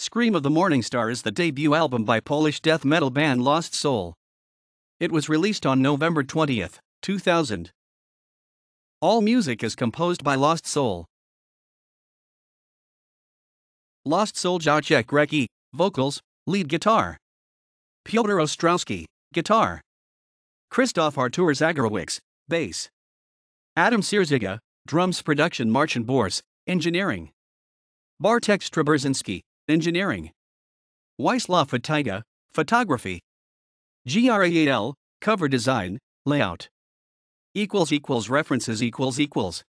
Scream of the Morning Star is the debut album by Polish death metal band Lost Soul. It was released on November 20, 2000. All music is composed by Lost Soul. Lost Soul Jacek Reki, vocals, lead guitar. Piotr Ostrowski, guitar. Krzysztof Artur Zagorowicz, bass. Adam Sierziga, drums production Marcin Bors, engineering. Bartek Straberzinski, Engineering. Weislaw Fatiga, Photography. GRAAL, Cover Design, Layout. Equals equals references equals equals.